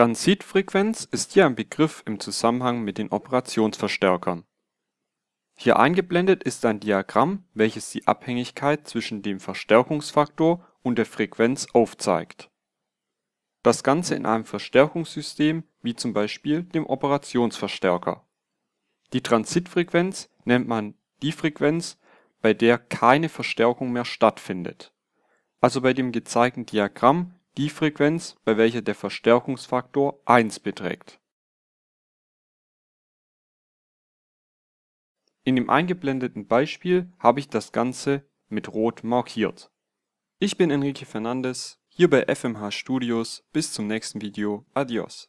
Transitfrequenz ist hier ein Begriff im Zusammenhang mit den Operationsverstärkern. Hier eingeblendet ist ein Diagramm, welches die Abhängigkeit zwischen dem Verstärkungsfaktor und der Frequenz aufzeigt. Das Ganze in einem Verstärkungssystem wie zum Beispiel dem Operationsverstärker. Die Transitfrequenz nennt man die Frequenz, bei der keine Verstärkung mehr stattfindet. Also bei dem gezeigten Diagramm die Frequenz, bei welcher der Verstärkungsfaktor 1 beträgt. In dem eingeblendeten Beispiel habe ich das Ganze mit Rot markiert. Ich bin Enrique Fernandes, hier bei FMH Studios, bis zum nächsten Video, adios.